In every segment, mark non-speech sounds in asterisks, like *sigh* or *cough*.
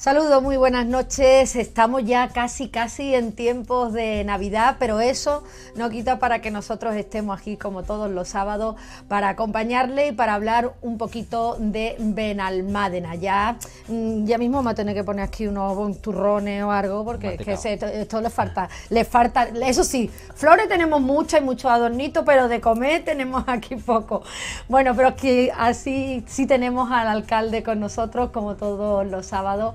Saludos, muy buenas noches. Estamos ya casi, casi en tiempos de Navidad, pero eso no quita para que nosotros estemos aquí como todos los sábados para acompañarle y para hablar un poquito de Benalmádena. Ya, mm, ya mismo me voy a tener que poner aquí unos turrones o algo porque es esto le falta, le falta, eso sí, flores tenemos muchas y mucho adornito, pero de comer tenemos aquí poco. Bueno, pero es que así sí tenemos al alcalde con nosotros como todos los sábados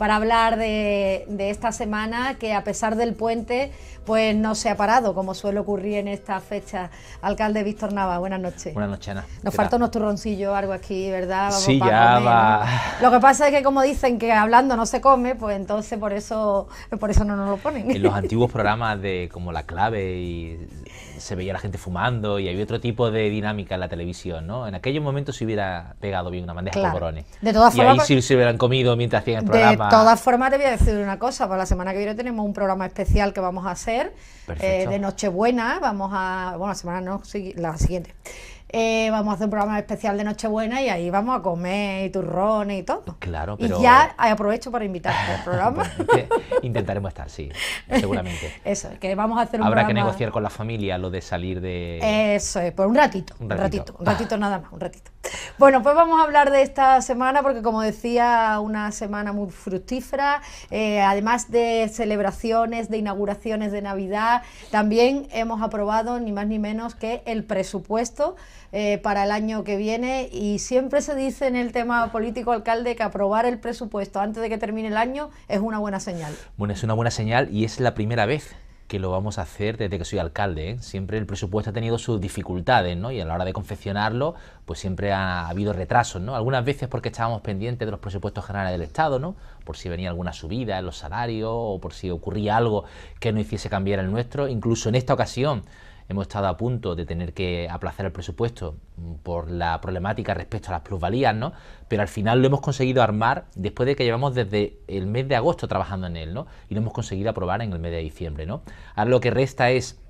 para hablar de, esta semana que a pesar del puente pues no se ha parado como suele ocurrir en esta fecha, Alcalde Víctor Nava, buenas noches. Buenas noches, Ana. Nos falta unos turroncillos algo aquí, ¿verdad? Vamos sí, ya va. Lo que pasa es que como dicen que hablando no se come, pues entonces por eso por eso no nos lo ponen. En los *laughs* antiguos programas de como La Clave y se veía la gente fumando y había otro tipo de dinámica en la televisión, ¿no? En aquellos momentos se hubiera pegado bien una bandeja de De todas formas, y ahí sí se hubieran comido mientras hacían el programa todas formas, te voy a decir una cosa: para la semana que viene tenemos un programa especial que vamos a hacer eh, de Nochebuena. Vamos a. Bueno, la semana no, la siguiente. Eh, vamos a hacer un programa especial de Nochebuena y ahí vamos a comer y turrones y todo. Claro, pero... Y ya aprovecho para invitarte al programa. *laughs* Pues, intentaremos estar, sí, seguramente. *laughs* Eso, que vamos a hacer un Habrá que negociar con la familia lo de salir de... Eso es, por un ratito, un ratito, un ratito ah. nada más, un ratito. Bueno, pues vamos a hablar de esta semana porque como decía, una semana muy fructífera, eh, además de celebraciones, de inauguraciones de Navidad, también hemos aprobado ni más ni menos que el presupuesto eh, para el año que viene y siempre se dice en el tema político alcalde que aprobar el presupuesto antes de que termine el año es una buena señal. Bueno, es una buena señal y es la primera vez que lo vamos a hacer desde que soy alcalde. ¿eh? Siempre el presupuesto ha tenido sus dificultades, ¿no? Y a la hora de confeccionarlo, pues siempre ha habido retrasos, ¿no? Algunas veces porque estábamos pendientes de los presupuestos generales del Estado, ¿no? Por si venía alguna subida en los salarios o por si ocurría algo que no hiciese cambiar el nuestro. Incluso en esta ocasión, Hemos estado a punto de tener que aplazar el presupuesto por la problemática respecto a las plusvalías, ¿no? Pero al final lo hemos conseguido armar después de que llevamos desde el mes de agosto trabajando en él, ¿no? Y lo hemos conseguido aprobar en el mes de diciembre, ¿no? Ahora lo que resta es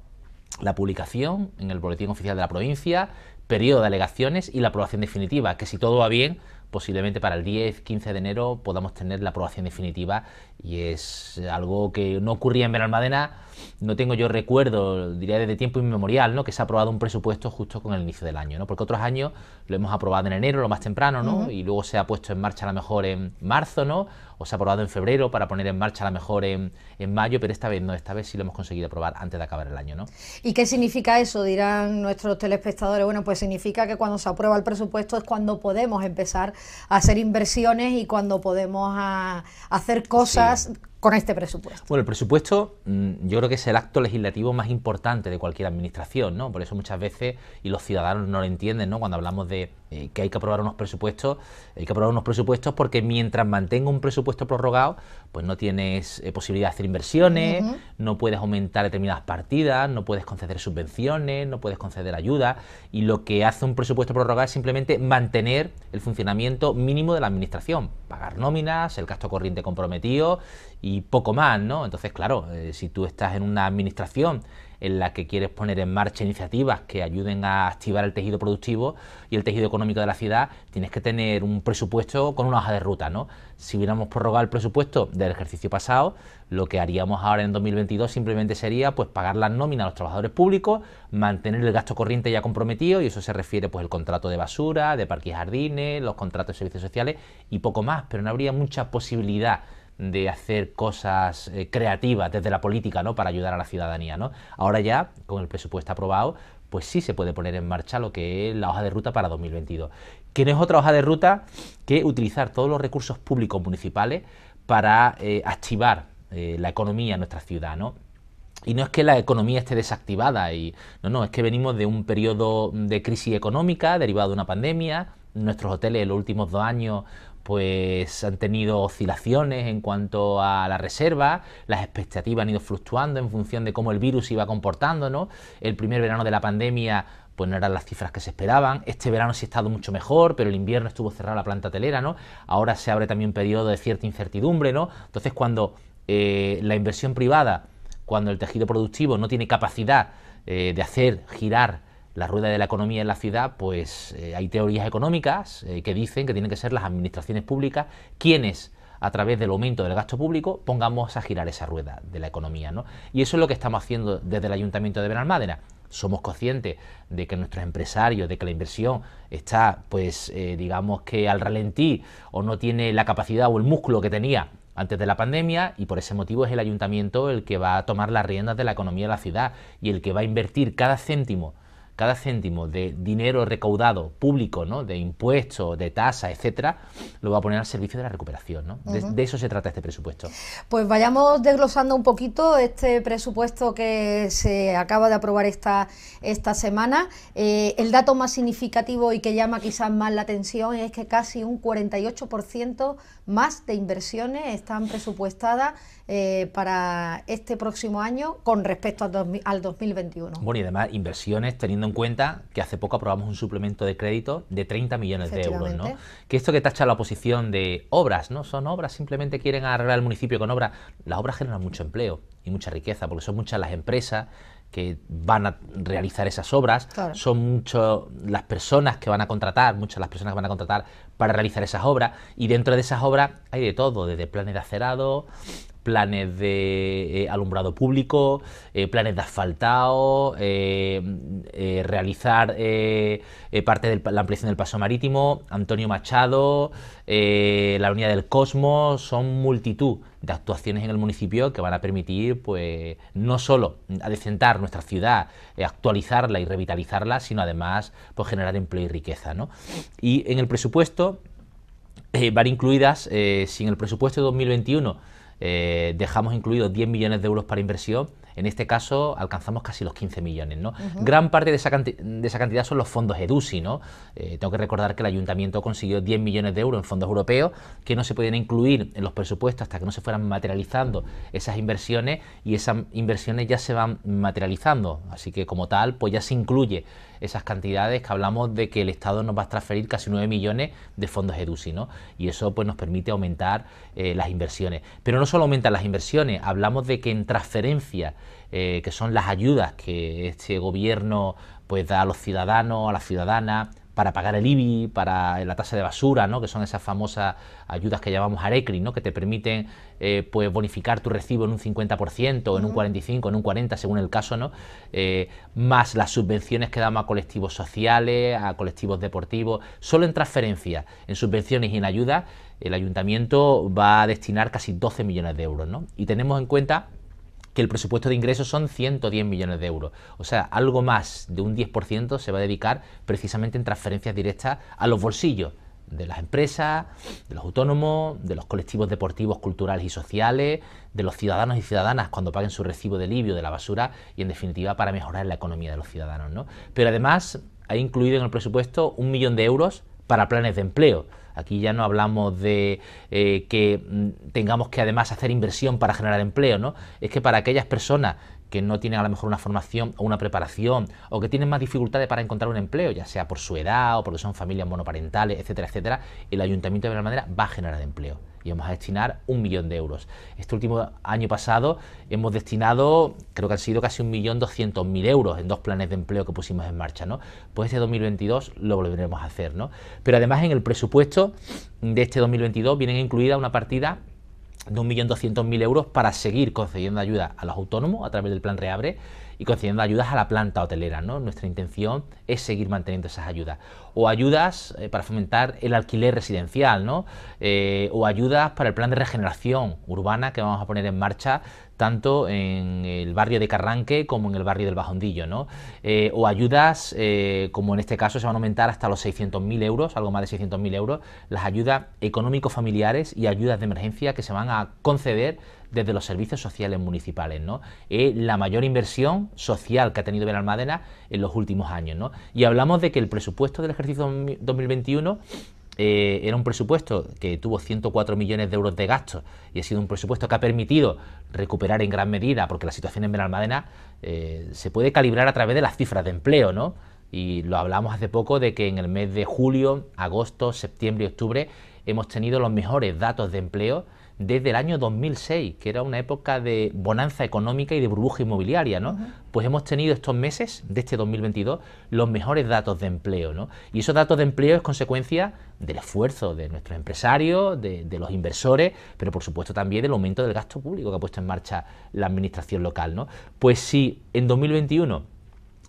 la publicación en el boletín oficial de la provincia, periodo de alegaciones y la aprobación definitiva, que si todo va bien, posiblemente para el 10, 15 de enero podamos tener la aprobación definitiva y es algo que no ocurría en Benalmádena, no tengo yo recuerdo, diría desde tiempo inmemorial, ¿no? que se ha aprobado un presupuesto justo con el inicio del año, ¿no? porque otros años lo hemos aprobado en enero, lo más temprano, ¿no? y luego se ha puesto en marcha a lo mejor en marzo, ¿no? o se ha aprobado en febrero para poner en marcha a lo mejor en, mayo, pero esta vez no, esta vez sí lo hemos conseguido aprobar antes de acabar el año. ¿Y qué significa eso? Dirán nuestros telespectadores. Bueno, pues significa que cuando se aprueba el presupuesto es cuando podemos empezar a hacer inversiones y cuando podemos ah, hacer cosas con este presupuesto? Bueno, el presupuesto mm, yo creo que es el acto legislativo más importante de cualquier administración, ¿no? Por eso muchas veces, y los ciudadanos no lo entienden, ¿no? Cuando hablamos de eh, que hay que aprobar unos presupuestos, hay que aprobar unos presupuestos porque mientras mantenga un presupuesto prorrogado, pues no tienes eh, posibilidad de hacer inversiones, no puedes aumentar determinadas partidas, no puedes conceder subvenciones, no puedes conceder ayuda y lo que hace un presupuesto prorrogado es simplemente mantener el funcionamiento mínimo de la administración, pagar nóminas, el gasto corriente comprometido y poco más, ¿no? Entonces, claro, eh, si tú estás en una administración en la que quieres poner en marcha iniciativas que ayuden a activar el tejido productivo y el tejido económico de la ciudad, tienes que tener un presupuesto con una hoja de ruta, ¿no? Si hubiéramos prorrogado el presupuesto del ejercicio pasado, lo que haríamos ahora en 2022 simplemente sería pues pagar las nóminas a los trabajadores públicos, mantener el gasto corriente ya comprometido y eso se refiere pues el contrato de basura, de parques y jardines, los contratos de servicios sociales y poco más, pero no habría mucha posibilidad de hacer cosas eh, creativas desde la política, ¿no? Para ayudar a la ciudadanía, ¿no? Ahora ya, con el presupuesto aprobado, pues sí se puede poner en marcha lo que es la hoja de ruta para 2022, que no es otra hoja de ruta que utilizar todos los recursos públicos municipales para eh, activar eh, la economía en nuestra ciudad, ¿no? Y no es que la economía esté desactivada, y, no, no, es que venimos de un periodo de crisis económica derivado de una pandemia, nuestros hoteles en los últimos dos años pues han tenido oscilaciones en cuanto a la reserva, las expectativas han ido fluctuando en función de cómo el virus iba comportándonos. El primer verano de la pandemia pues no eran las cifras que se esperaban. Este verano sí ha estado mucho mejor, pero el invierno estuvo cerrada la planta telera, ¿no? Ahora se abre también un periodo de cierta incertidumbre, ¿no? Entonces cuando eh, la inversión privada, cuando el tejido productivo no tiene capacidad eh, de hacer girar la rueda de la economía en la ciudad, pues eh, hay teorías económicas eh, que dicen que tienen que ser las administraciones públicas quienes a través del aumento del gasto público pongamos a girar esa rueda de la economía. ¿no? Y eso es lo que estamos haciendo desde el Ayuntamiento de Benalmádena. Somos conscientes de que nuestros empresarios, de que la inversión está, pues eh, digamos que al ralentí o no tiene la capacidad o el músculo que tenía antes de la pandemia y por ese motivo es el ayuntamiento el que va a tomar las riendas de la economía de la ciudad y el que va a invertir cada céntimo cada céntimo de dinero recaudado público, de impuestos, de tasa, etcétera, lo va a poner al servicio de la recuperación. ¿no? de, eso se trata este presupuesto. Pues vayamos desglosando un poquito este presupuesto que se acaba de aprobar esta, esta semana. Eh, el dato más significativo y que llama quizás más la atención es que casi un 48% más de inversiones están presupuestadas eh, para este próximo año con respecto al 2021. Bueno, y además inversiones teniendo en cuenta que hace poco aprobamos un suplemento de crédito de 30 millones de euros, Que esto que tacha la oposición de obras, ¿no? Son obras, simplemente quieren arreglar el municipio con obras. Las obras generan mucho empleo y mucha riqueza, porque son muchas las empresas que van a realizar esas obras, son muchas las personas que van a contratar, muchas las personas que van a contratar para realizar esas obras, y dentro de esas obras hay de todo, desde planes de acerado, planes de eh, alumbrado público, eh, planes de asfaltado, eh, realizar parte de la ampliación del paso marítimo, Antonio Machado, la unidad del Cosmos, son multitud de actuaciones en el municipio que van a permitir pues no solo adecentar nuestra ciudad, actualizarla y revitalizarla, sino además pues, generar empleo y riqueza. ¿no? Y en el presupuesto van incluidas, si en el presupuesto de 2021 eh, dejamos incluidos 10 millones de euros para inversión, en este caso alcanzamos casi los 15 millones. ¿no? Gran parte de esa, cantidad son los fondos EDUSI. ¿no? Eh, tengo que recordar que el ayuntamiento consiguió 10 millones de euros en fondos europeos que no se podían incluir en los presupuestos hasta que no se fueran materializando esas inversiones y esas inversiones ya se van materializando. Así que como tal, pues ya se incluye esas cantidades que hablamos de que el Estado nos va a transferir casi 9 millones de fondos EDUCI, ¿no? Y eso pues nos permite aumentar eh, las inversiones. Pero no solo aumentan las inversiones, hablamos de que en transferencia eh, que son las ayudas que este gobierno pues da a los ciudadanos, a las ciudadanas, para pagar el IBI, para la tasa de basura, ¿no? que son esas famosas ayudas que llamamos Arecri, ¿no? que te permiten eh, pues bonificar tu recibo en un 50%, en un 45%, en un 40%, según el caso, ¿no? Eh, más las subvenciones que damos a colectivos sociales, a colectivos deportivos, solo en transferencias, en subvenciones y en ayudas, el ayuntamiento va a destinar casi 12 millones de euros. ¿no? Y tenemos en cuenta el presupuesto de ingresos son 110 millones de euros. O sea, algo más de un 10% se va a dedicar precisamente en transferencias directas a los bolsillos de las empresas, de los autónomos, de los colectivos deportivos, culturales y sociales, de los ciudadanos y ciudadanas cuando paguen su recibo de alivio de la basura y en definitiva para mejorar la economía de los ciudadanos. ¿no? Pero además ha incluido en el presupuesto un millón de euros para planes de empleo. Aquí ya no hablamos de eh, que mm, tengamos que además hacer inversión para generar empleo, ¿no? Es que para aquellas personas que no tienen a lo mejor una formación o una preparación, o que tienen más dificultades para encontrar un empleo, ya sea por su edad o porque son familias monoparentales, etcétera, etcétera, el Ayuntamiento de manera va a generar empleo y vamos a destinar un millón de euros. Este último año pasado hemos destinado, creo que han sido casi un millón doscientos mil euros en dos planes de empleo que pusimos en marcha, ¿no? Pues este 2022 lo volveremos a hacer, ¿no? Pero además en el presupuesto de este 2022 viene incluida una partida de 1.200.000 euros para seguir concediendo ayuda a los autónomos a través del plan Reabre y concediendo ayudas a la planta hotelera. ¿no? Nuestra intención es seguir manteniendo esas ayudas. O ayudas eh, para fomentar el alquiler residencial, eh, o ayudas para el plan de regeneración urbana que vamos a poner en marcha tanto en el barrio de Carranque como en el barrio del Bajondillo, eh, o ayudas, eh, como en este caso se van a aumentar hasta los 600.000 euros, algo más de 600.000 euros, las ayudas económico-familiares y ayudas de emergencia que se van a conceder desde los servicios sociales municipales, ¿no? Es la mayor inversión social que ha tenido Benalmádena en los últimos años, ¿no? Y hablamos de que el presupuesto del ejercicio 2021 eh, era un presupuesto que tuvo 104 millones de euros de gastos y ha sido un presupuesto que ha permitido recuperar en gran medida, porque la situación en Benalmádena eh, se puede calibrar a través de las cifras de empleo, ¿no? Y lo hablamos hace poco de que en el mes de julio, agosto, septiembre y octubre hemos tenido los mejores datos de empleo desde el año 2006, que era una época de bonanza económica y de burbuja inmobiliaria, ¿no? Pues hemos tenido estos meses de este 2022 los mejores datos de empleo, ¿no? Y esos datos de empleo es consecuencia del esfuerzo de nuestros empresarios, de, los inversores, pero por supuesto también del aumento del gasto público que ha puesto en marcha la administración local, ¿no? Pues si en 2021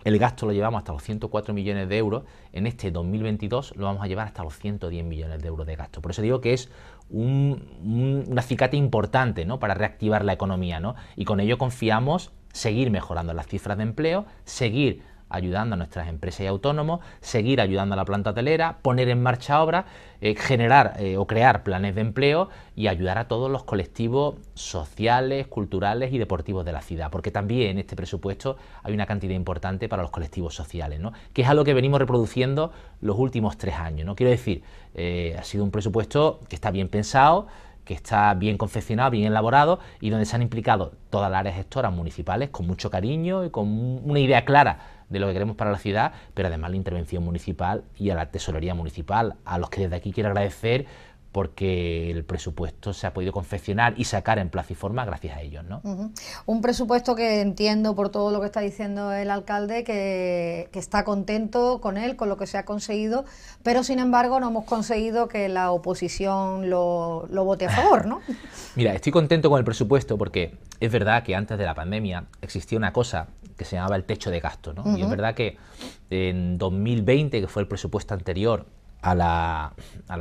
el gasto lo llevamos hasta los 104 millones de euros, en este 2022 lo vamos a llevar hasta los 110 millones de euros de gasto. Por eso digo que es un, acicate importante para reactivar la economía. Y con ello confiamos seguir mejorando las cifras de empleo, seguir ayudando a nuestras empresas y autónomos, seguir ayudando a la planta hotelera, poner en marcha obras, eh, generar eh, o crear planes de empleo y ayudar a todos los colectivos sociales, culturales y deportivos de la ciudad, porque también en este presupuesto hay una cantidad importante para los colectivos sociales, ¿no? que es algo que venimos reproduciendo los últimos tres años. ¿no? Quiero decir, eh, ha sido un presupuesto que está bien pensado, que está bien confeccionado, bien elaborado y donde se han implicado todas las áreas gestoras municipales con mucho cariño y con una idea clara de lo que queremos para la ciudad, pero además la intervención municipal y a la tesorería municipal, a los que desde aquí quiero agradecer porque el presupuesto se ha podido confeccionar y sacar en plazo y forma gracias a ellos. Un presupuesto que entiendo por todo lo que está diciendo el alcalde, que, está contento con él, con lo que se ha conseguido, pero sin embargo no hemos conseguido que la oposición lo, lo vote a *laughs* favor. ¿no? Mira, estoy contento con el presupuesto porque es verdad que antes de la pandemia existía una cosa que se llamaba el techo de gasto. ¿no? Y es verdad que en 2020, que fue el presupuesto anterior a la,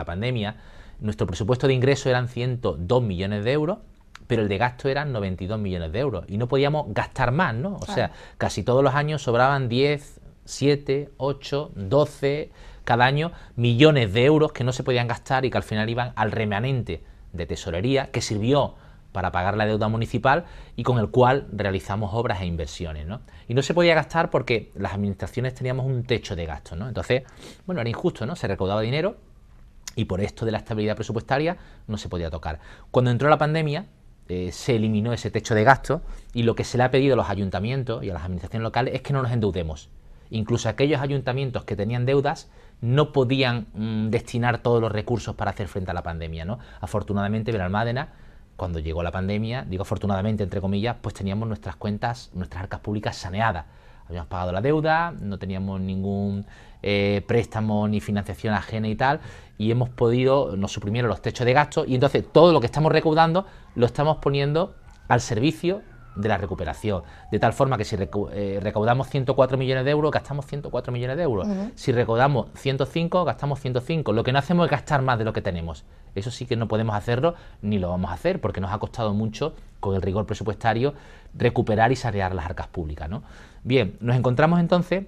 pandemia, nuestro presupuesto de ingreso eran 102 millones de euros, pero el de gasto eran 92 millones de euros y no podíamos gastar más, ¿no? O sea, casi todos los años sobraban 10, 7, 8, 12, cada año millones de euros que no se podían gastar y que al final iban al remanente de tesorería que sirvió para pagar la deuda municipal y con el cual realizamos obras e inversiones. Y no se podía gastar porque las administraciones teníamos un techo de gasto. ¿no? Entonces, bueno, era injusto, ¿no? Se recaudaba dinero y por esto de la estabilidad presupuestaria no se podía tocar. Cuando entró la pandemia, eh, se eliminó ese techo de gasto y lo que se le ha pedido a los ayuntamientos y a las administraciones locales es que no nos endeudemos. Incluso aquellos ayuntamientos que tenían deudas no podían mm, destinar todos los recursos para hacer frente a la pandemia. ¿no? Afortunadamente, Benalmádena cuando llegó la pandemia, digo afortunadamente, entre comillas, pues teníamos nuestras cuentas, nuestras arcas públicas saneadas. Habíamos pagado la deuda, no teníamos ningún eh, préstamo ni financiación ajena y tal, y hemos podido, nos suprimieron los techos de gastos, y entonces todo lo que estamos recaudando lo estamos poniendo al servicio de la recuperación. De tal forma que si eh, recaudamos 104 millones de euros, gastamos 104 millones de euros. Si recaudamos 105, gastamos 105. Lo que no hacemos es gastar más de lo que tenemos. Eso sí que no podemos hacerlo ni lo vamos a hacer porque nos ha costado mucho con el rigor presupuestario recuperar y sanear las arcas públicas. ¿no? Bien, nos encontramos entonces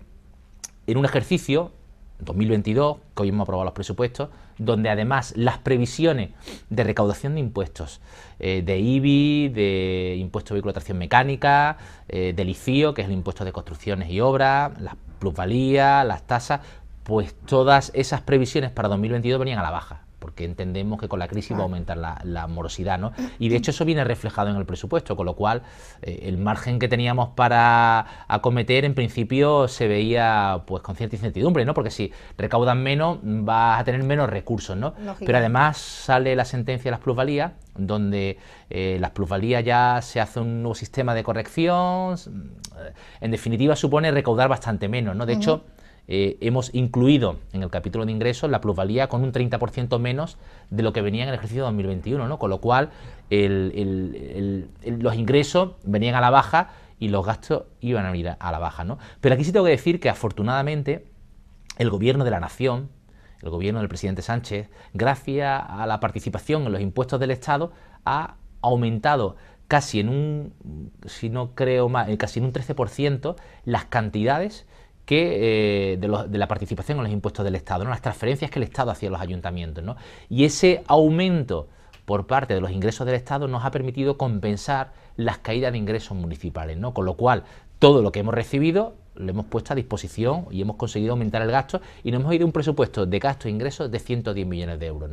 en un ejercicio 2022, que hoy hemos aprobado los presupuestos, donde además las previsiones de recaudación de impuestos, eh, de IBI, de impuesto de vehículo de tracción mecánica, eh, del ICIO, que es el impuesto de construcciones y obras, las plusvalías, las tasas, pues todas esas previsiones para 2022 venían a la baja porque entendemos que con la crisis va a aumentar la, morosidad, ¿no? Y de hecho eso viene reflejado en el presupuesto, con lo cual eh, el margen que teníamos para acometer en principio se veía pues con cierta incertidumbre, ¿no? Porque si recaudan menos vas a tener menos recursos, ¿no? Pero además sale la sentencia de las plusvalías donde eh, las plusvalías ya se hace un nuevo sistema de corrección, eh, en definitiva supone recaudar bastante menos, ¿no? De hecho, eh, hemos incluido en el capítulo de ingresos la plusvalía con un 30% menos de lo que venía en el ejercicio 2021, ¿no? con lo cual los ingresos venían a la baja y los gastos iban a ir a, la baja. Pero aquí sí tengo que decir que afortunadamente el gobierno de la nación, el gobierno del presidente Sánchez, gracias a la participación en los impuestos del Estado, ha aumentado casi en un, si no creo más, eh, casi en un 13% las cantidades eh, de, la participación en los impuestos del Estado, ¿no? las transferencias que el Estado hacía a los ayuntamientos. ¿no? Y ese aumento por parte de los ingresos del Estado nos ha permitido compensar las caídas de ingresos municipales, ¿no? con lo cual todo lo que hemos recibido lo hemos puesto a disposición y hemos conseguido aumentar el gasto y nos hemos ido un presupuesto de gasto e ingresos de 110 millones de euros.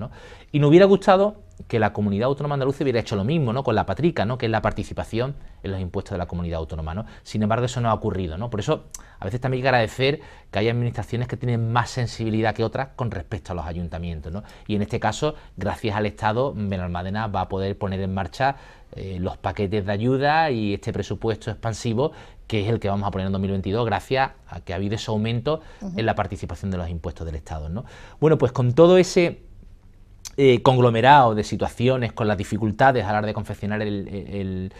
Y nos hubiera gustado que la comunidad autónoma andaluza hubiera hecho lo mismo ¿no? con la patrica, ¿no? que es la participación en los impuestos de la comunidad autónoma. Sin embargo, eso no ha ocurrido. ¿no? Por eso, a veces también hay que agradecer que hay administraciones que tienen más sensibilidad que otras con respecto a los ayuntamientos. Y en este caso, gracias al Estado, Benalmadena va a poder poner en marcha eh, los paquetes de ayuda y este presupuesto expansivo que es el que vamos a poner en 2022 gracias a que ha habido ese aumento en la participación de los impuestos del Estado. Bueno, pues con todo ese eh, conglomerado de situaciones, con las dificultades a la hora de confeccionar el,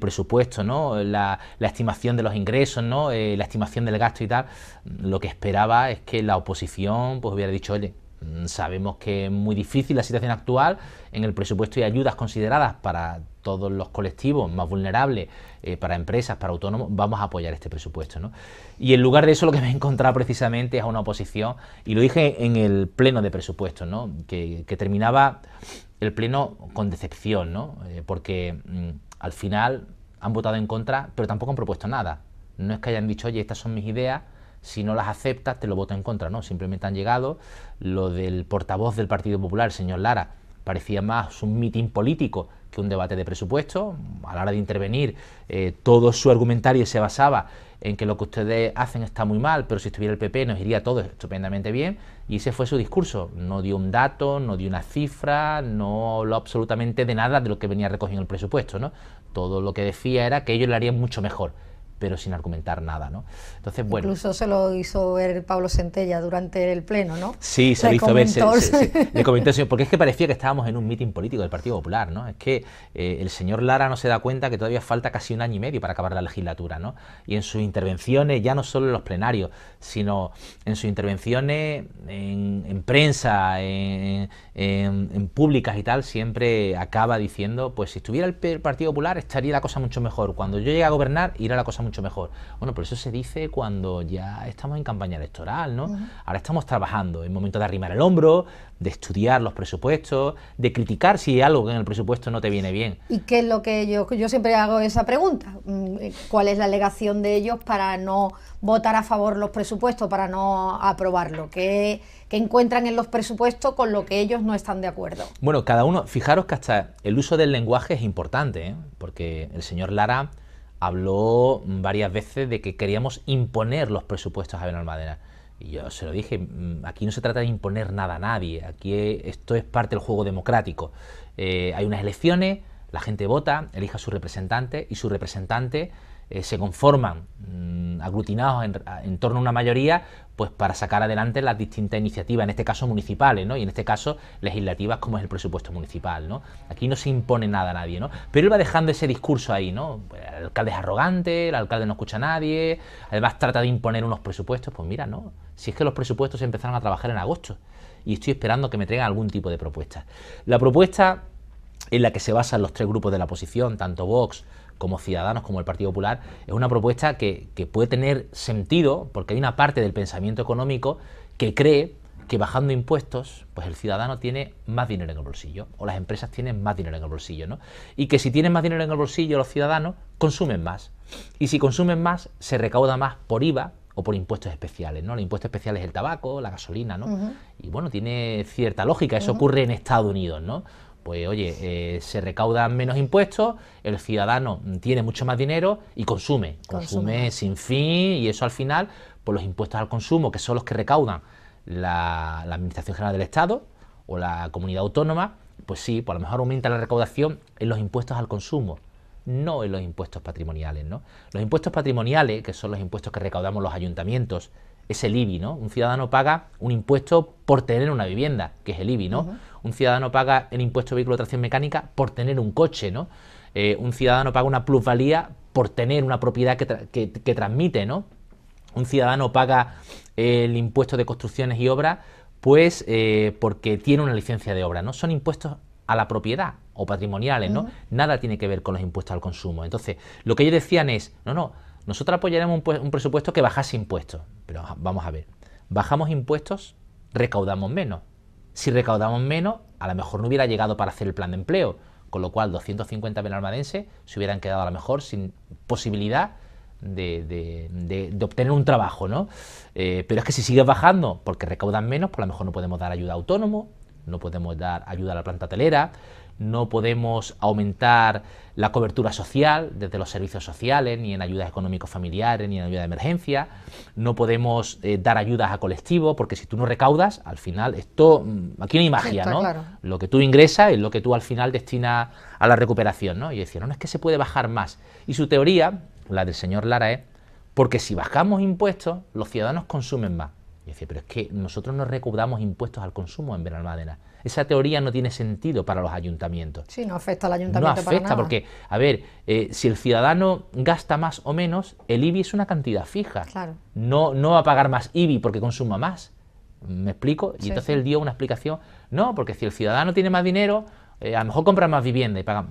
presupuesto, ¿no? La, estimación de los ingresos, ¿no? Eh, la estimación del gasto y tal, lo que esperaba es que la oposición pues hubiera dicho, oye, Mm, sabemos que es muy difícil la situación actual, en el presupuesto y ayudas consideradas para todos los colectivos más vulnerables, eh, para empresas, para autónomos, vamos a apoyar este presupuesto. ¿no? Y en lugar de eso lo que me he encontrado precisamente es a una oposición, y lo dije en el pleno de presupuestos, ¿no? que, terminaba el pleno con decepción, ¿no? Eh, porque mm, al final han votado en contra, pero tampoco han propuesto nada. No es que hayan dicho, oye, estas son mis ideas, si no las aceptas te lo voto en contra, ¿no? Simplemente han llegado, lo del portavoz del Partido Popular, el señor Lara, parecía más un mitin político que un debate de presupuesto, a la hora de intervenir eh, todo su argumentario se basaba en que lo que ustedes hacen está muy mal, pero si estuviera el PP nos iría todo estupendamente bien, y ese fue su discurso, no dio un dato, no dio una cifra, no habló absolutamente de nada de lo que venía recogiendo el presupuesto, ¿no? Todo lo que decía era que ellos lo harían mucho mejor, pero sin argumentar nada. ¿no? Entonces, bueno, Incluso se lo hizo ver Pablo Centella durante el Pleno, ¿no? Sí, se lo hizo ver, se, se, porque es que parecía que estábamos en un mitin político del Partido Popular, ¿no? Es que eh, el señor Lara no se da cuenta que todavía falta casi un año y medio para acabar la legislatura, ¿no? Y en sus intervenciones, ya no solo en los plenarios, sino en sus intervenciones en, prensa, en, públicas y tal, siempre acaba diciendo, pues si estuviera el Partido Popular estaría la cosa mucho mejor, cuando yo llegue a gobernar irá la cosa mucho mucho mejor. Bueno, pero eso se dice cuando ya estamos en campaña electoral, ¿no? Ahora estamos trabajando, es momento de arrimar el hombro, de estudiar los presupuestos, de criticar si algo en el presupuesto no te viene bien. ¿Y qué es lo que yo, yo siempre hago esa pregunta? Mm, eh, ¿Cuál es la alegación de ellos para no votar a favor los presupuestos, para no aprobarlo? ¿Qué, qué encuentran en los presupuestos con lo que ellos no están de acuerdo? Bueno, cada uno, fijaros que hasta el uso del lenguaje es importante, ¿eh? porque el señor Lara habló varias veces de que queríamos imponer los presupuestos a Benalmádena. Y yo se lo dije, mm, aquí no se trata de imponer nada a nadie, aquí esto es parte del juego democrático. Eh, hay unas elecciones, la gente vota, elija a su representante y su representante eh, se conforman mm, aglutinados en, torno a una mayoría, pues para sacar adelante las distintas iniciativas, en este caso municipales, ¿no? Y en este caso legislativas, como es el presupuesto municipal, ¿no? Aquí no se impone nada a nadie, ¿no? Pero él va dejando ese discurso ahí, ¿no? Pues, el alcalde es arrogante, el alcalde no escucha a nadie, además trata de imponer unos presupuestos, pues mira, ¿no? Si es que los presupuestos empezaron a trabajar en agosto y estoy esperando que me traigan algún tipo de propuesta. La propuesta en la que se basan los tres grupos de la oposición, tanto Vox, como Ciudadanos, como el Partido Popular, es una propuesta que, puede tener sentido porque hay una parte del pensamiento económico que cree que bajando impuestos, pues el ciudadano tiene más dinero en el bolsillo, o las empresas tienen más dinero en el bolsillo, ¿no? Y que si tienen más dinero en el bolsillo, los ciudadanos consumen más. Y si consumen más, se recauda más por IVA o por impuestos especiales, ¿no? El impuesto especial es el tabaco, la gasolina, ¿no? Y bueno, tiene cierta lógica, eso ocurre en Estados Unidos, ¿no? pues oye, eh, se recaudan menos impuestos, el ciudadano tiene mucho más dinero y consume, consume, sin fin y eso al final, por pues los impuestos al consumo, que son los que recaudan la, Administración General del Estado o la comunidad autónoma, pues sí, por pues lo mejor aumenta la recaudación en los impuestos al consumo, no en los impuestos patrimoniales, ¿no? Los impuestos patrimoniales, que son los impuestos que recaudamos los ayuntamientos, es el IBI, ¿no? Un ciudadano paga un impuesto por tener una vivienda, que es el IBI, ¿no? un ciudadano paga el impuesto de vehículo de tracción mecánica por tener un coche, ¿no? Eh, un ciudadano paga una plusvalía por tener una propiedad que, transmite, ¿no? Un ciudadano paga el impuesto de construcciones y obras, pues eh, porque tiene una licencia de obra, ¿no? Son impuestos a la propiedad o patrimoniales, ¿no? Nada tiene que ver con los impuestos al consumo. Entonces, lo que ellos decían es, no, no, nosotros apoyaremos un, un presupuesto que bajase impuestos. Pero vamos a ver, bajamos impuestos, recaudamos menos si recaudamos menos, a lo mejor no hubiera llegado para hacer el plan de empleo, con lo cual 250 benalmadenses se hubieran quedado a lo mejor sin posibilidad de, obtener un trabajo, eh, pero es que si sigues bajando porque recaudan menos, pues a lo mejor no podemos dar ayuda a autónomo, no podemos dar ayuda a la planta telera, no podemos aumentar la cobertura social desde los servicios sociales, ni en ayudas económicos familiares, ni en ayuda de emergencia, no podemos eh, dar ayudas a colectivos, porque si tú no recaudas, al final, esto, mm, aquí no hay magia, ¿no? Lo que tú ingresas es lo que tú al final destinas a la recuperación, ¿no? Y decía, no, no es que se puede bajar más. Y su teoría, la del señor Lara, es, porque si bajamos impuestos, los ciudadanos consumen más. Y decía, pero es que nosotros no recaudamos impuestos al consumo en Benalmádena esa teoría no tiene sentido para los ayuntamientos. Sí, no afecta al ayuntamiento. No afecta porque, a ver, eh, si el ciudadano gasta más o menos, el IBI es una cantidad fija. Claro. No, no va a pagar más IBI porque consuma más. ¿Me explico? Y entonces él dio una explicación. No, porque si el ciudadano tiene más dinero, eh, a lo mejor compra más vivienda y paga.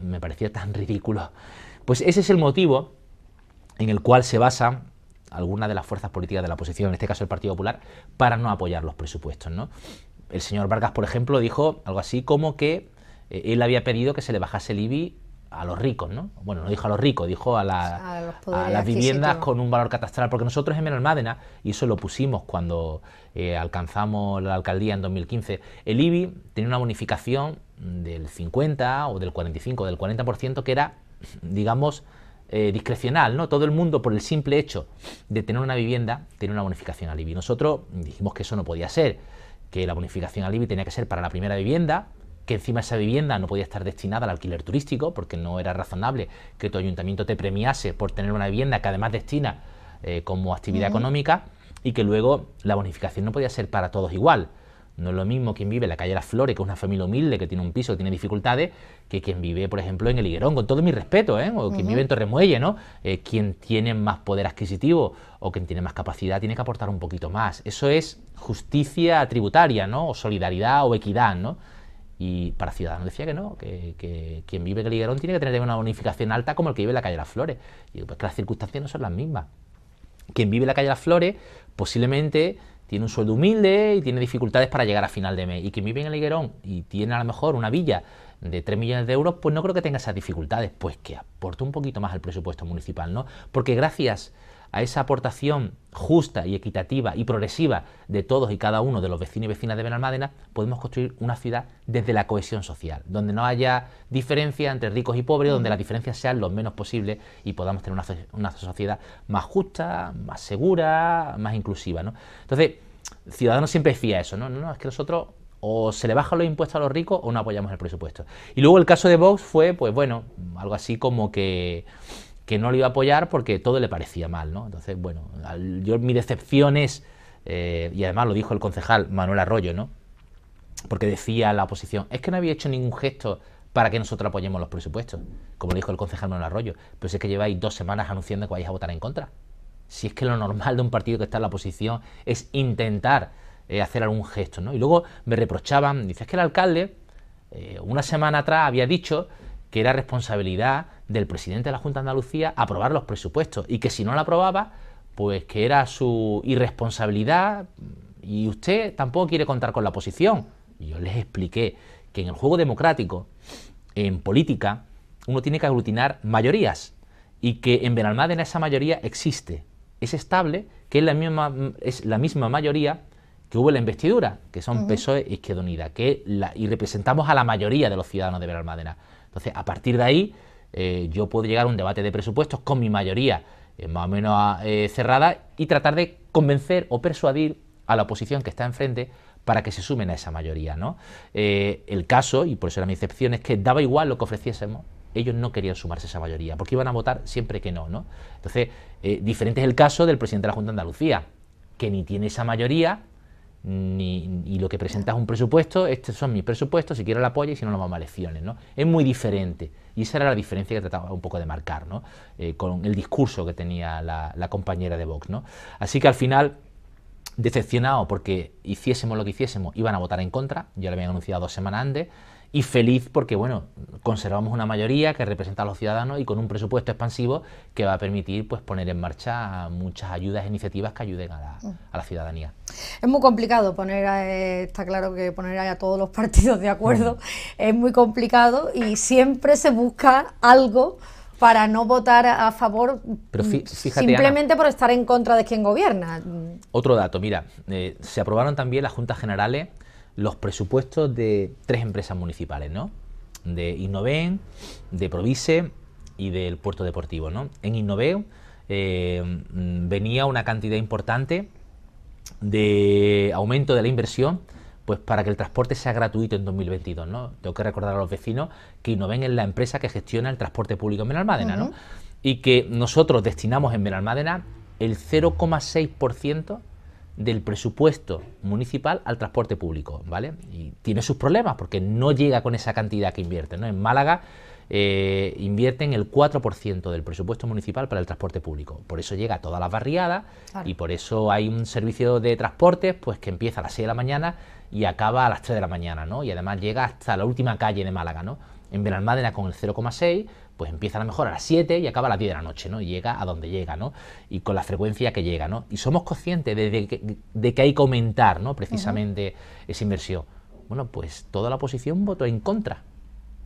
Me parecía tan *laughs* ridículo. Pues ese es el motivo en el cual se basa alguna de las fuerzas políticas de la oposición, en este caso el Partido Popular, para no apoyar los presupuestos. ¿no? el señor Vargas, por ejemplo, dijo algo así como que eh, él había pedido que se le bajase el IBI a los ricos, ¿no? Bueno, no dijo a los ricos, dijo a, las viviendas con un valor catastral, porque nosotros en Menalmádena, y eso lo pusimos cuando eh, alcanzamos la alcaldía en 2015, el IBI tenía una bonificación del 50 o del 45, del 40%, que era, digamos, eh, discrecional, ¿no? Todo el mundo, por el simple hecho de tener una vivienda, tiene una bonificación al IBI. Nosotros dijimos que eso no podía ser que la bonificación al IBI tenía que ser para la primera vivienda, que encima esa vivienda no podía estar destinada al alquiler turístico, porque no era razonable que tu ayuntamiento te premiase por tener una vivienda que además destina eh, como actividad económica y que luego la bonificación no podía ser para todos igual. No es lo mismo quien vive en la calle Las Flores, que es una familia humilde, que tiene un piso, que tiene dificultades, que quien vive, por ejemplo, en el Higuerón, con todo mi respeto, ¿eh? o quien vive en Torremuelle, ¿no? Eh, quien tiene más poder adquisitivo o quien tiene más capacidad tiene que aportar un poquito más. Eso es justicia tributaria, ¿no? O solidaridad o equidad, ¿no? Y para Ciudadanos decía que no, que, que, quien vive en el Higuerón tiene que tener una bonificación alta como el que vive en la calle Las Flores. Y pues que las circunstancias no son las mismas. Quien vive en la calle Las Flores posiblemente tiene un sueldo humilde y tiene dificultades para llegar a final de mes, y que vive en el Higuerón y tiene a lo mejor una villa de 3 millones de euros, pues no creo que tenga esas dificultades, pues que aporte un poquito más al presupuesto municipal, ¿no? Porque gracias a esa aportación justa y equitativa y progresiva de todos y cada uno de los vecinos y vecinas de Benalmádena, podemos construir una ciudad desde la cohesión social, donde no haya diferencia entre ricos y pobres, donde las diferencias sean lo menos posible y podamos tener una, sociedad más justa, más segura, más inclusiva. Entonces, Ciudadanos siempre fía eso, ¿no? ¿no? No, es que nosotros o se le bajan los impuestos a los ricos o no apoyamos el presupuesto. Y luego el caso de Vox fue, pues bueno, algo así como que que no lo iba a apoyar porque todo le parecía mal, ¿no? Entonces, bueno, yo mi decepción es, eh, y además lo dijo el concejal Manuel Arroyo, ¿no? Porque decía la oposición, es que no había hecho ningún gesto para que nosotros apoyemos los presupuestos, como dijo el concejal Manuel Arroyo, pero es que lleváis dos semanas anunciando que vais a votar en contra. Si es que lo normal de un partido que está en la oposición es intentar eh, hacer algún gesto, ¿no? Y luego me reprochaban, dices que el alcalde, eh, una semana atrás había dicho que era responsabilidad del presidente de la Junta de Andalucía aprobar los presupuestos y que si no la aprobaba, pues que era su irresponsabilidad y usted tampoco quiere contar con la oposición. yo les expliqué que en el juego democrático, en política, uno tiene que aglutinar mayorías y que en Benalmádena esa mayoría existe, es estable, que es la misma, es la misma mayoría que hubo en la investidura, que son PSOE e Izquierda Unida, que la, y representamos a la mayoría de los ciudadanos de Benalmádena. Entonces, a partir de ahí, eh, yo puedo llegar a un debate de presupuestos con mi mayoría eh, más o menos ah, eh, cerrada y tratar de convencer o persuadir a la oposición que está enfrente para que se sumen a esa mayoría. el caso, y por eso era mi excepción, es que daba igual lo que ofreciésemos, ellos no querían sumarse a esa mayoría, porque iban a votar siempre que no. ¿no? Entonces, diferente es el caso del presidente de la Junta de Andalucía, que ni tiene esa mayoría, ni, y lo que presentas un presupuesto, estos son mis presupuestos, si quiero el apoyo y si no, no vamos a elecciones. ¿no? Es muy diferente. Y esa era la diferencia que trataba un poco de marcar ¿no? Eh, con el discurso que tenía la, la, compañera de Vox. ¿no? Así que al final, decepcionado porque hiciésemos lo que hiciésemos, iban a votar en contra, ya lo habían anunciado dos semanas antes, y feliz porque, bueno, conservamos una mayoría que representa a los ciudadanos y con un presupuesto expansivo que va a permitir pues, poner en marcha muchas ayudas e iniciativas que ayuden a la, mm. ciudadanía. Es muy complicado poner, a, eh, está claro que poner a todos los *laughs* partidos de acuerdo mm. es muy complicado y siempre se busca algo para no votar a favor mm, simplemente por estar en contra de quien gobierna. Otro dato, mira, eh, se aprobaron también las juntas generales los presupuestos de tres empresas municipales, ¿no? De Innoven, de Provise y del Puerto Deportivo, ¿no? En Innoven eh, mm, venía una cantidad importante de aumento de la inversión pues para que el transporte sea gratuito en 2022, ¿no? Tengo que recordar a los vecinos que Innoven es la empresa que gestiona el transporte público en Benalmádena, ¿no? Y que nosotros destinamos en Menalmádena el 0,6% del presupuesto municipal al transporte público, ¿vale? Y tiene sus problemas porque no llega con esa cantidad que invierte, ¿no? En Málaga eh, invierten el 4% del presupuesto municipal para el transporte público. Por eso llega a todas las barriadas y por eso hay un servicio de transporte pues, que empieza a las 6 de la mañana y acaba a las 3 de la mañana, ¿no? Y además llega hasta la última calle de Málaga, ¿no? En Benalmádena con el 0,6, pues empieza a lo mejor a las 7 y acaba a las 10 de la noche, ¿no? Y llega a donde llega, ¿no? Y con la frecuencia que llega, ¿no? Y somos conscientes de, que hay que aumentar, ¿no? Precisamente esa inversión. Bueno, pues toda la oposición votó en contra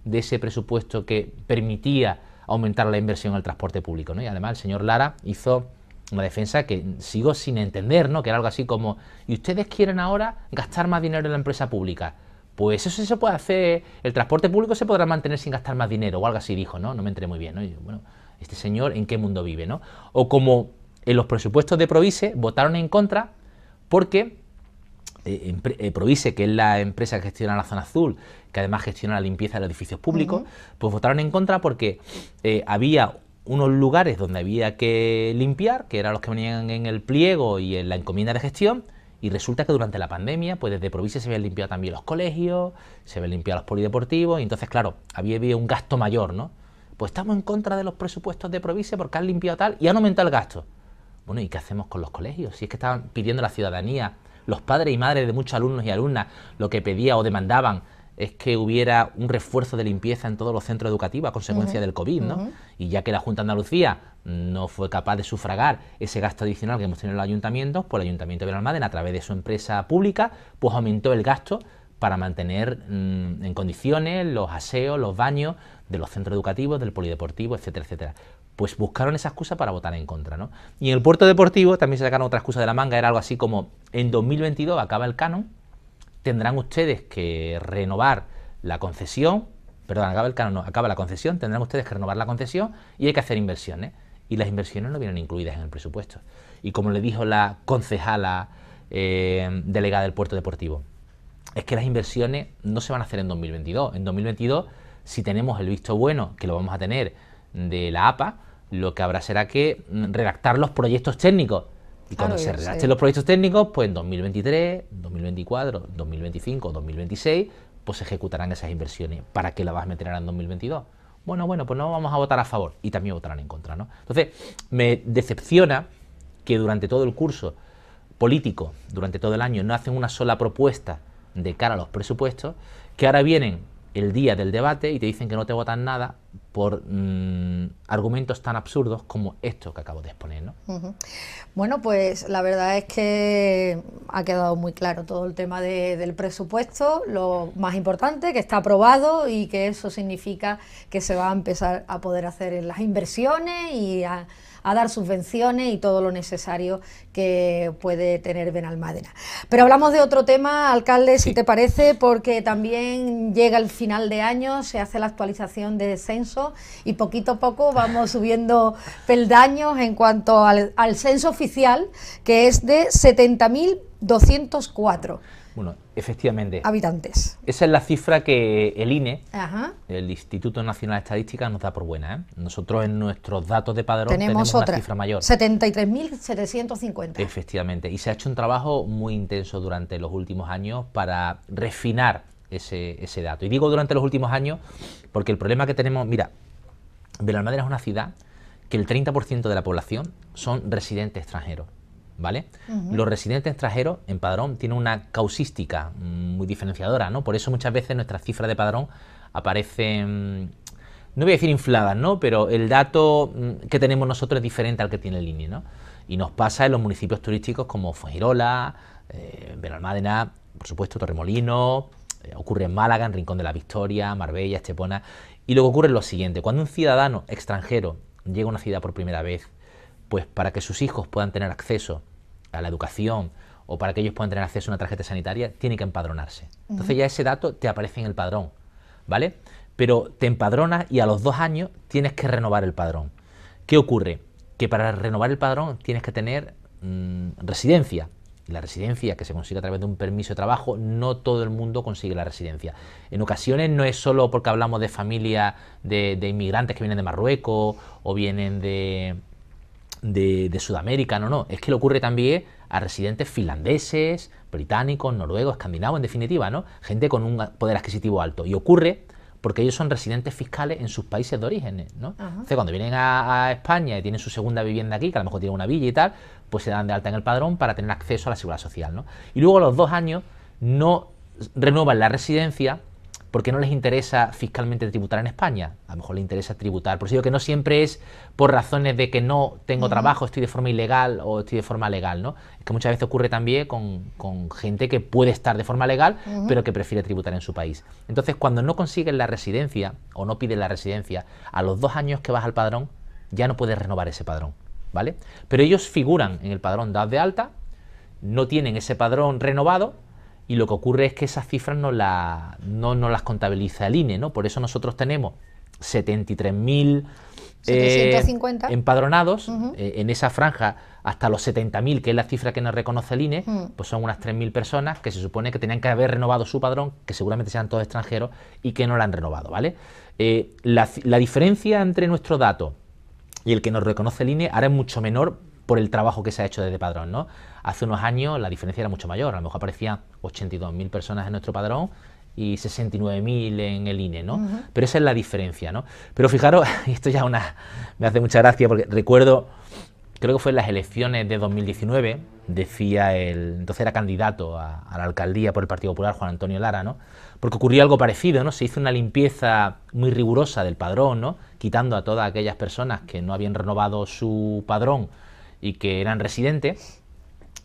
de ese presupuesto que permitía aumentar la inversión al transporte público, Y además el señor Lara hizo una defensa que sigo sin entender, ¿no? Que era algo así como, ¿y ustedes quieren ahora gastar más dinero en la empresa pública? Pues eso sí se puede hacer, el transporte público se podrá mantener sin gastar más dinero, o algo así dijo, ¿no? No me entré muy bien, bueno, este señor, ¿en qué mundo vive, no? O como en los presupuestos de Provise votaron en contra porque eh, eh, Provise, que es la empresa que gestiona la zona azul, que además gestiona la limpieza de los edificios públicos, pues votaron en contra porque eh, había unos lugares donde había que limpiar, que eran los que venían en el pliego y en la encomienda de gestión, y resulta que durante la pandemia, pues desde Provincia se habían limpiado también los colegios, se habían limpiado los polideportivos, y entonces, claro, había habido un gasto mayor, ¿no? Pues estamos en contra de los presupuestos de Provincia porque han limpiado tal y han aumentado el gasto. Bueno, ¿y qué hacemos con los colegios? Si es que estaban pidiendo la ciudadanía, los padres y madres de muchos alumnos y alumnas, lo que pedía o demandaban es que hubiera un refuerzo de limpieza en todos los centros educativos a consecuencia del COVID, ¿no? Y ya que la Junta de Andalucía no fue capaz de sufragar ese gasto adicional que hemos tenido en los ayuntamientos, pues el Ayuntamiento de Benalmádena, a través de su empresa pública, pues aumentó el gasto para mantener mm, en condiciones los aseos, los baños de los centros educativos, del polideportivo, etcétera, etcétera. Pues buscaron esa excusa para votar en contra, ¿no? Y en el puerto deportivo también se sacaron otra excusa de la manga, era algo así como, en 2022 acaba el canon, tendrán ustedes que renovar la concesión, perdón, acaba, el canon, acaba la concesión, tendrán ustedes que renovar la concesión y hay que hacer inversiones. Y las inversiones no vienen incluidas en el presupuesto. Y como le dijo la concejala eh, delegada del puerto deportivo, es que las inversiones no se van a hacer en 2022. En 2022, si tenemos el visto bueno, que lo vamos a tener de la APA, lo que habrá será que redactar los proyectos técnicos y cuando se redacten los proyectos técnicos, pues en 2023, 2024, 2025, 2026, pues se ejecutarán esas inversiones. ¿Para qué las vas a meter en 2022? Bueno, bueno, pues no vamos a votar a favor y también votarán en contra, ¿no? Entonces, me decepciona que durante todo el curso político, durante todo el año, no hacen una sola propuesta de cara a los presupuestos, que ahora vienen el día del debate y te dicen que no te votan nada por mm, argumentos tan absurdos como estos que acabo de exponer. ¿no? Bueno, pues la verdad es que ha quedado muy claro todo el tema del presupuesto, lo más importante, que está aprobado y que eso significa que se va a empezar a poder hacer en las inversiones y a a dar subvenciones y todo lo necesario que puede tener Benalmádena. Pero hablamos de otro tema, alcalde, si te parece, porque también llega el final de año, se hace la actualización de censo y poquito a poco vamos subiendo *laughs* peldaños en cuanto al, censo oficial, que es de 70.000 204. Bueno, efectivamente. Habitantes. Esa es la cifra que el INE, el Instituto Nacional de Estadística, nos da por buena. ¿eh? Nosotros en nuestros datos de padrón tenemos, una cifra mayor. 73.750. Efectivamente. Y se ha hecho un trabajo muy intenso durante los últimos años para refinar ese, dato. Y digo durante los últimos años porque el problema que tenemos, mira, Madera es una ciudad que el 30% de la población son residentes extranjeros. ¿vale? Los residentes extranjeros en Padrón tienen una causística muy diferenciadora, ¿no? Por eso muchas veces nuestras cifras de Padrón aparecen, no voy a decir infladas, ¿no? Pero el dato mm, que tenemos nosotros es diferente al que tiene el INE, ¿no? Y nos pasa en los municipios turísticos como Fuengirola, eh, Benalmádena, por supuesto Torremolino, eh, ocurre en Málaga, en Rincón de la Victoria, Marbella, Estepona. Y lo que ocurre lo siguiente, cuando un ciudadano extranjero llega a una ciudad por primera vez, pues para que sus hijos puedan tener acceso a la educación o para que ellos puedan tener acceso a una tarjeta sanitaria, tiene que empadronarse. Entonces ya ese dato te aparece en el padrón, ¿vale? Pero te empadronas y a los dos años tienes que renovar el padrón. ¿Qué ocurre? Que para renovar el padrón tienes que tener residencia. Mm, residencia. La residencia que se consigue a través de un permiso de trabajo, no todo el mundo consigue la residencia. En ocasiones no es solo porque hablamos de familias de inmigrantes que vienen de Marruecos o vienen de, de, Sudamérica, no, no, es que le ocurre también a residentes finlandeses, británicos, noruegos, escandinavos, en definitiva, ¿no? Gente con un poder adquisitivo alto. Y ocurre porque ellos son residentes fiscales en sus países de origen, ¿no? Entonces, cuando vienen a, a, España y tienen su segunda vivienda aquí, que a lo mejor tiene una villa y tal, pues se dan de alta en el padrón para tener acceso a la seguridad social, ¿no? Y luego a los dos años no renuevan la residencia por qué no les interesa fiscalmente tributar en España, a lo mejor les interesa tributar. Por eso digo que no siempre es por razones de que no tengo trabajo, estoy de forma ilegal o estoy de forma legal, ¿no? Es que muchas veces ocurre también con, gente que puede estar de forma legal, pero que prefiere tributar en su país. Entonces, cuando no consiguen la residencia o no piden la residencia, a los dos años que vas al padrón, ya no puedes renovar ese padrón, ¿vale? Pero ellos figuran en el padrón DAS de alta, no tienen ese padrón renovado y lo que ocurre es que esas cifras no, las contabiliza el INE, ¿no? Por eso nosotros tenemos 73.000 eh, empadronados, eh, en esa franja hasta los 70.000, que es la cifra que nos reconoce el INE, pues son unas 3.000 personas que se supone que tenían que haber renovado su padrón, que seguramente sean todos extranjeros y que no la han renovado, ¿vale? Eh, la, la, diferencia entre nuestro dato y el que nos reconoce el INE ahora es mucho menor por el trabajo que se ha hecho desde padrón, ¿no? Hace unos años la diferencia era mucho mayor, a lo mejor aparecían 82.000 personas en nuestro padrón y 69.000 en el INE, ¿no? Pero esa es la diferencia, ¿no? Pero fijaros, *laughs* esto ya una, me hace mucha gracia porque recuerdo, creo que fue en las elecciones de 2019, decía el, entonces era candidato a, la alcaldía por el Partido Popular, Juan Antonio Lara, ¿no? Porque ocurrió algo parecido, ¿no? Se hizo una limpieza muy rigurosa del padrón, ¿no? Quitando a todas aquellas personas que no habían renovado su padrón y que eran residentes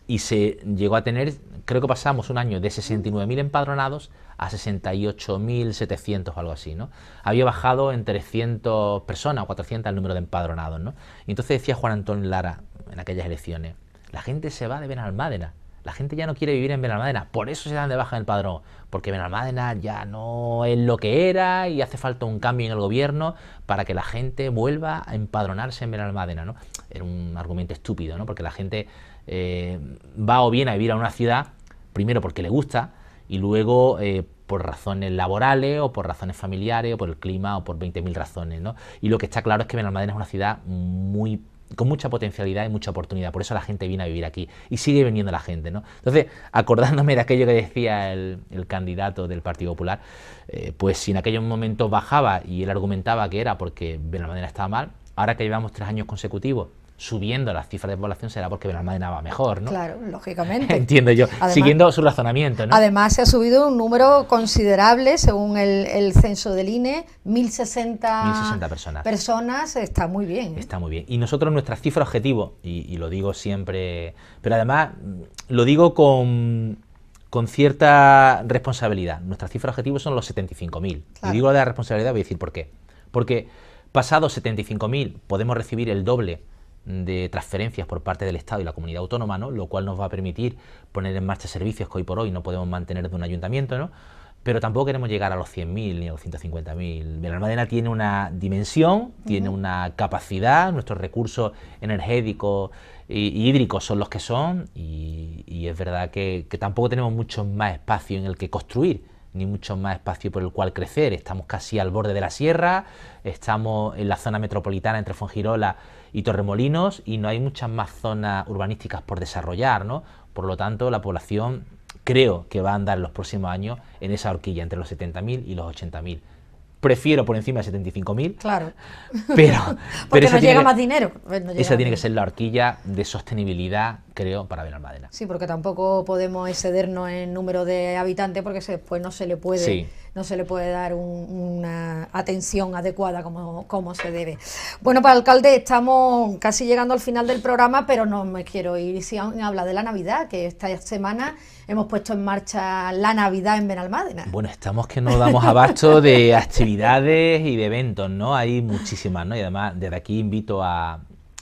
y se llegó a tener, creo que pasamos un año de 69.000 empadronados a 68.700 o algo así, ¿no? Había bajado en 300 personas 400 el número de empadronados, ¿no? Y entonces decía Juan Antonio Lara en aquellas elecciones, la gente se va de Benalmádena, la gente ya no quiere vivir en Benalmádena, por eso se dan de baja en el padrón, porque Benalmádena ya no es lo que era y hace falta un cambio en el gobierno para que la gente vuelva a empadronarse en Benalmádena, ¿no? Era un argumento estúpido, ¿no? Porque la gente eh, va o bien a vivir a una ciudad, primero porque le gusta y luego eh, por razones laborales o por razones familiares o por el clima o por 20.000 razones. ¿no? Y lo que está claro es que Benalmádena es una ciudad muy con mucha potencialidad y mucha oportunidad, por eso la gente viene a vivir aquí y sigue viniendo la gente. ¿no? Entonces, acordándome de aquello que decía el, candidato del Partido Popular, eh, pues si en aquellos momentos bajaba y él argumentaba que era porque Benalmádena estaba mal, ahora que llevamos tres años consecutivos subiendo las cifras de población será porque me de mejor, ¿no? Claro, lógicamente. *laughs* Entiendo yo, siguiendo su razonamiento, ¿no? Además se ha subido un número considerable, según el, censo del INE, 1.060, 1060 personas. está muy bien. ¿eh? Está muy bien. Y nosotros nuestra cifra objetivo, y, lo digo siempre, pero además mm, lo digo con con cierta responsabilidad. Nuestra cifra objetivo son los 75.000. Y digo la de la responsabilidad, voy a decir por qué. Porque pasado 75.000 podemos recibir el doble de transferencias por parte del Estado y la comunidad autónoma, ¿no? lo cual nos va a permitir poner en marcha servicios que hoy por hoy no podemos mantener de un ayuntamiento, ¿no? pero tampoco queremos llegar a los 100.000 ni a los 150.000. ...Belarmadena tiene una dimensión, tiene una capacidad, nuestros recursos energéticos y, hídricos son los que son y, es verdad que, que, tampoco tenemos mucho más espacio en el que construir ni mucho más espacio por el cual crecer. Estamos casi al borde de la sierra, estamos en la zona metropolitana entre Fongirola y Torremolinos y no hay muchas más zonas urbanísticas por desarrollar, Por lo tanto, la población creo que va a andar en los próximos años en esa horquilla, entre los 70.000 y los 80.000 prefiero por encima de 75.000. Claro. Pero, *laughs* Porque pero pues nos llega más dinero. esa tiene que ser la horquilla de sostenibilidad, creo, para Benalmádena. Sí, porque tampoco podemos excedernos en número de habitantes porque después pues, no se le puede... Sí no se le puede dar una atención adecuada como, como se debe. Bueno, para pues, alcalde, estamos casi llegando al final del programa, pero no me quiero ir sin hablar de la Navidad, que esta semana hemos puesto en marcha la Navidad en Benalmádena. Bueno, estamos que nos damos abasto de actividades y de eventos, ¿no? Hay muchísimas, ¿no? Y además desde aquí invito a,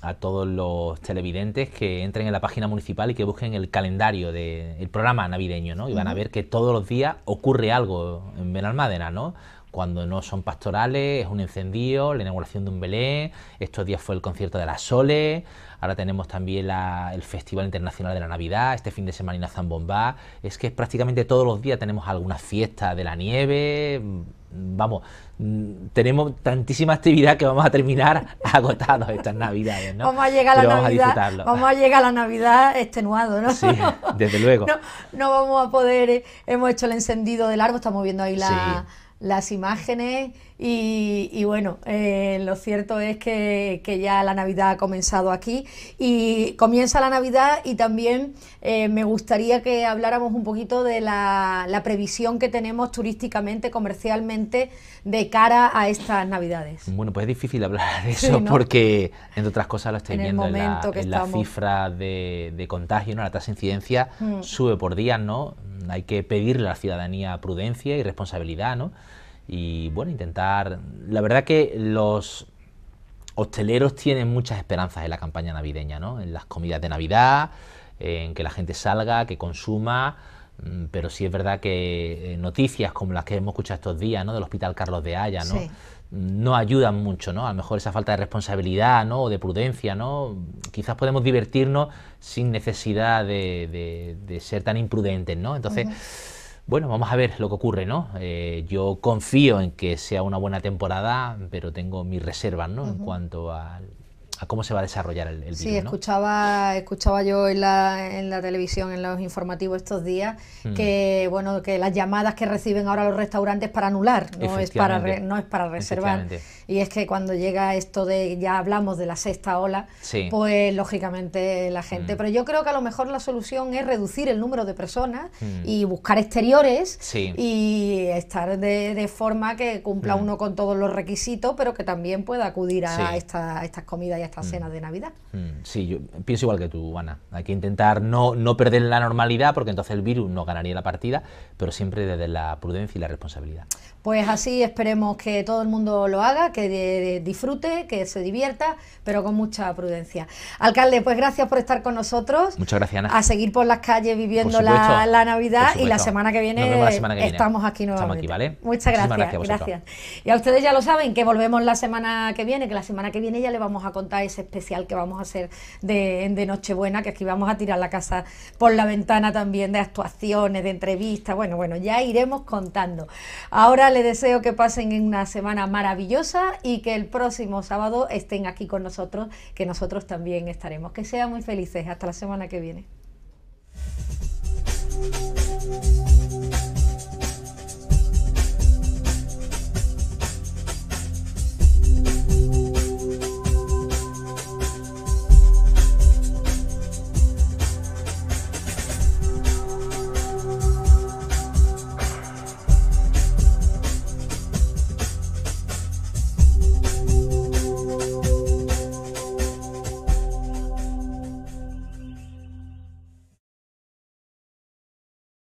a todos los televidentes que entren en la página municipal y que busquen el calendario del programa navideño, ¿no? Y van a ver que todos los días ocurre algo en Benalmádena, ¿no? Cuando no son pastorales, es un encendido, la inauguración de un Belén, estos días fue el concierto de la Sole, ahora tenemos también el Festival Internacional de la Navidad, este fin de semana en Zambomba, es que prácticamente todos los días tenemos alguna fiesta de la nieve, vamos, mm, tenemos tantísima actividad que vamos a terminar *laughs* agotados estas navidades, ¿no? Vamos a llegar a la Navidad. llegar a la Navidad extenuado, ¿no? Sí, desde luego. *laughs* No, vamos a poder, eh, hemos hecho el encendido del árbol, estamos viendo ahí la las imágenes y, bueno, eh, lo cierto es que, ya la Navidad ha comenzado aquí y comienza la Navidad y también eh, me gustaría que habláramos un poquito de la, previsión que tenemos turísticamente, comercialmente, de cara a estas Navidades. Bueno, pues es difícil hablar de *laughs* eso porque, entre otras cosas, lo estáis viendo en la, la cifra de, contagio, la tasa de incidencia mm. sube por día, ¿no? hay que pedirle a la ciudadanía prudencia y responsabilidad, ¿no? Y bueno, intentar... La verdad que los hosteleros tienen muchas esperanzas en la campaña navideña, ¿no? En las comidas de Navidad, en que la gente salga, que consuma Mm, pero sí es verdad que eh, noticias como las que hemos escuchado estos días, ¿no? Del Hospital Carlos de Haya, ¿no? No ayudan mucho, ¿no? A lo mejor esa falta de responsabilidad, ¿no? O de prudencia, ¿no? Quizás podemos divertirnos sin necesidad de, de, ser tan imprudentes, ¿no? Entonces, bueno, vamos a ver lo que ocurre, ¿no? Eh, yo confío en que sea una buena temporada, pero tengo mis reservas, ¿no? En cuanto al a cómo se va a desarrollar el, el Sí, escuchaba, escuchaba yo en la, en la televisión, en los informativos estos días, mm. que bueno, que las llamadas que reciben ahora los restaurantes para anular, no es para no es para reservar. Y es que cuando llega esto de, ya hablamos de la sexta ola, pues lógicamente la gente. Mm. Pero yo creo que a lo mejor la solución es reducir el número de personas mm. y buscar exteriores y estar de, forma que cumpla mm. uno con todos los requisitos, pero que también pueda acudir a, estas comidas y a estas cenas de Navidad. Sí, yo pienso igual que tú, Ana. Hay que intentar no, no perder la normalidad, porque entonces el virus no ganaría la partida, pero siempre desde la prudencia y la responsabilidad. Pues así esperemos que todo el mundo lo haga, que eh, disfrute, que se divierta, pero con mucha prudencia. Alcalde, pues gracias por estar con nosotros. Muchas gracias, A seguir por las calles viviendo la, Navidad y la semana que viene, estamos aquí nuevamente. ¿vale? Muchas gracias. gracias, Y a ustedes ya lo saben, que volvemos la semana que viene, que la semana que viene ya le vamos a contar ese especial que vamos a hacer de, Nochebuena, que aquí vamos a tirar la casa por la ventana también de actuaciones, de entrevistas, bueno, bueno, ya iremos contando. Ahora deseo que pasen una semana maravillosa y que el próximo sábado estén aquí con nosotros, que nosotros también estaremos. Que sean muy felices. Hasta la semana que viene.